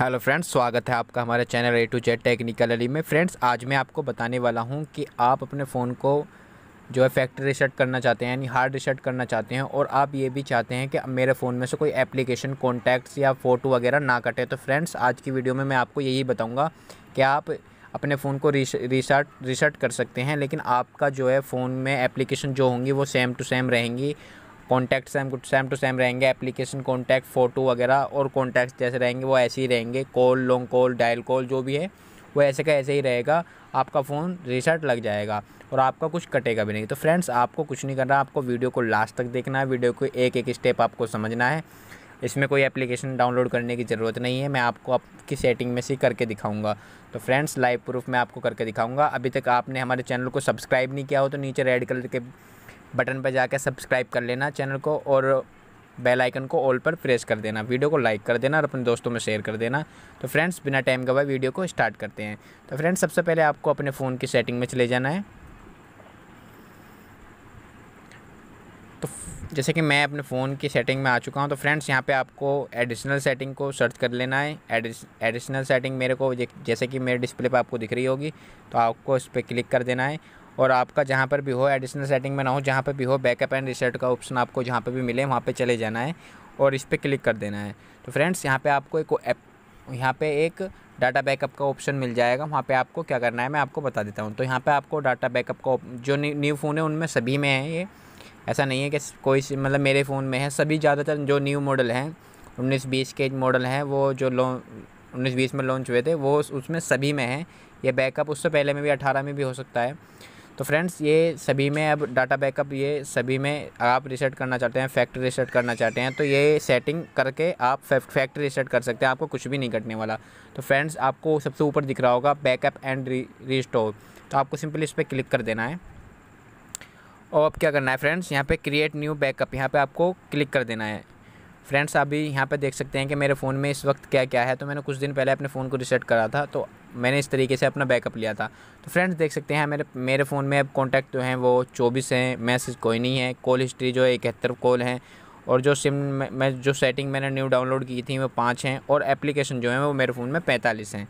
hello friends स्वागत है आपका हमारे channel A to Z technical Ali में फ्रेंड्स आज मैं आपको बताने वाला हूं कि आप अपने फ़ोन को जो है फैक्ट्री रिसेट करना चाहते हैं यानी हार्ड रिसेट करना चाहते हैं और आप ये भी चाहते हैं कि मेरे फ़ोन में से कोई एप्लीकेशन कॉन्टैक्ट्स या फ़ोटो वगैरह ना कटे तो फ्रेंड्स आज की वीडियो में मैं आपको यही बताऊँगा कि आप अपने फ़ोन को रिसेट रिसेट कर सकते हैं लेकिन आपका जो है फ़ोन में एप्लीकेशन जो होंगी वो सेम टू सेम रहेंगी contact same same to same रहेंगे एप्लीकेशन कॉन्टैक्ट फ़ोटो वगैरह और कॉन्टैक्ट जैसे रहेंगे वो ऐसे ही रहेंगे call log call dial call जो भी है वो ऐसे का ऐसे ही रहेगा आपका फ़ोन रिसेट लग जाएगा और आपका कुछ कटेगा भी नहीं तो फ्रेंड्स आपको कुछ नहीं करना आपको वीडियो को लास्ट तक देखना है वीडियो को एक एक स्टेप आपको समझना है इसमें कोई एप्लीकेशन डाउनलोड करने की ज़रूरत नहीं है मैं आपको आपकी सेटिंग में से करके दिखाऊंगा तो फ्रेंड्स लाइव प्रूफ मैं आपको करके दिखाऊंगा अभी तक आपने हमारे चैनल को सब्सक्राइब नहीं किया हो तो नीचे रेड कलर के बटन पर जाकर सब्सक्राइब कर लेना चैनल को और बेल आइकन को ऑल पर प्रेस कर देना वीडियो को लाइक कर देना और अपने दोस्तों में शेयर कर देना तो फ्रेंड्स बिना टाइम गवाए वीडियो को स्टार्ट करते हैं तो फ्रेंड्स सबसे पहले आपको अपने फ़ोन की सेटिंग में चले जाना है तो जैसे कि मैं अपने फ़ोन की सेटिंग में आ चुका हूँ तो फ्रेंड्स यहाँ पे आपको एडिशनल सेटिंग को सर्च कर लेना है एडिशनल सेटिंग मेरे को जैसे कि मेरे डिस्प्ले पर आपको दिख रही होगी तो आपको इस पर क्लिक कर देना है और आपका जहाँ पर भी हो एडिशनल सेटिंग में ना हो जहाँ पर भी हो बैकअप एंड रिसेट का ऑप्शन आपको जहाँ पर भी मिले वहाँ पर चले जाना है और इस पर क्लिक कर देना है तो फ्रेंड्स यहाँ पर आपको एक ऐप यहाँ पे एक डाटा बैकअप का ऑप्शन मिल जाएगा वहाँ पे आपको क्या करना है मैं आपको बता देता हूँ तो यहाँ पे आपको डाटा बैकअप का जो न्यू फ़ोन है उनमें सभी में है ये ऐसा नहीं है कि कोई मतलब मेरे फ़ोन में है सभी ज़्यादातर जो न्यू मॉडल हैं उन्नीस बीस के मॉडल हैं वो जो लॉ उन्नीस बीस में लॉन्च हुए थे वो उसमें सभी में है ये बैकअप उससे पहले में भी अठारह में भी हो सकता है तो फ्रेंड्स ये सभी में अब डाटा बैकअप ये सभी में आप रिसेट करना चाहते हैं फैक्ट्री रिसेट करना चाहते हैं तो ये सेटिंग करके आप फैक्ट्री रिसेट कर सकते हैं आपको कुछ भी नहीं कटने वाला तो फ्रेंड्स आपको सबसे ऊपर दिख रहा होगा बैकअप एंड रिस्टोर तो आपको सिंपली इस पर क्लिक कर देना है और अब क्या करना है फ्रेंड्स यहाँ पर क्रिएट न्यू बैकअप यहाँ पर आपको क्लिक कर देना है फ्रेंड्स अभी यहाँ पर देख सकते हैं कि मेरे फ़ोन में इस वक्त क्या क्या है तो मैंने कुछ दिन पहले अपने फ़ोन को रिसेट करा था तो मैंने इस तरीके से अपना बैकअप लिया था तो फ्रेंड्स देख सकते हैं मेरे मेरे फ़ोन में अब कॉन्टैक्ट जो हैं वो चौबीस हैं मैसेज कोई नहीं है कॉल हिस्ट्री जो है इकहत्तर कॉल हैं और जो सिम मैं जो सेटिंग मैंने न्यू डाउनलोड की थी वो पाँच हैं और एप्लीकेशन जो है वो मेरे फ़ोन में पैंतालीस हैं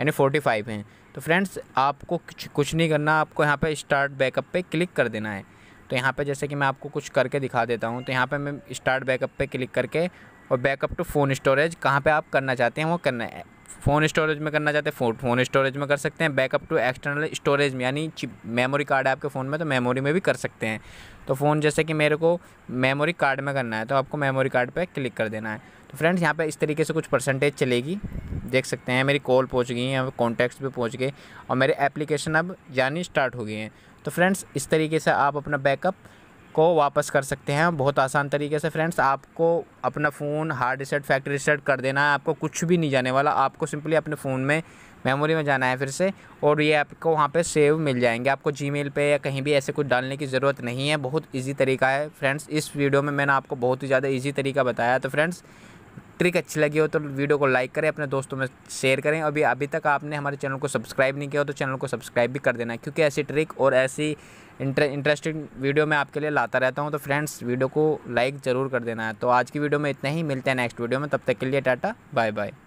यानी फोर्टी फाइव हैं तो फ्रेंड्स आपको कुछ कुछ नहीं करना आपको यहाँ पर स्टार्ट बैकअप पे क्लिक कर देना है तो यहाँ पे जैसे कि मैं आपको कुछ करके दिखा देता हूँ तो यहाँ पे मैं स्टार्ट बैकअप पे क्लिक करके और बैकअप टू फ़ोन स्टोरेज कहाँ पे आप करना चाहते हैं वो करना है फ़ोन स्टोरेज में करना चाहते हैं फ़ोन स्टोरेज में कर सकते हैं बैकअप टू एक्सटर्नल स्टोरेज में यानी मेमोरी कार्ड है आपके फ़ोन में तो मेमोरी में भी कर सकते हैं तो फ़ोन जैसे कि मेरे को मेमोरी कार्ड में करना है तो आपको मेमोरी कार्ड पर क्लिक कर देना है तो फ्रेंड्स यहाँ पर इस तरीके से कुछ परसेंटेज चलेगी देख सकते हैं मेरी कॉल पहुँच गई है कॉन्टैक्ट्स भी पहुँच गए और मेरे एप्लीकेशन अब यानी स्टार्ट हो गए हैं तो फ्रेंड्स इस तरीके से आप अपना बैकअप को वापस कर सकते हैं बहुत आसान तरीके से फ्रेंड्स आपको अपना phone hard reset factory reset कर देना है आपको कुछ भी नहीं जाने वाला आपको सिंपली अपने फ़ोन में मेमोरी में जाना है फिर से और ये आपको वहाँ पे सेव मिल जाएंगे आपको मेल पर या कहीं भी ऐसे कुछ डालने की ज़रूरत नहीं है बहुत इजी तरीका है फ्रेंड्स इस वीडियो में मैंने आपको बहुत ही ज़्यादा इजी तरीका बताया तो फ्रेंड्स ट्रिक अच्छी लगी हो तो वीडियो को लाइक करें अपने दोस्तों में शेयर करें अभी अभी तक आपने हमारे चैनल को सब्सक्राइब नहीं किया हो तो चैनल को सब्सक्राइब भी कर देना क्योंकि ऐसी ट्रिक और ऐसी इंटरेस्टिंग वीडियो मैं आपके लिए लाता रहता हूँ तो फ्रेंड्स वीडियो को लाइक ज़रूर कर देना है तो आज की वीडियो में इतना ही मिलते हैं नेक्स्ट वीडियो में तब तक के लिए टाटा बाय बाय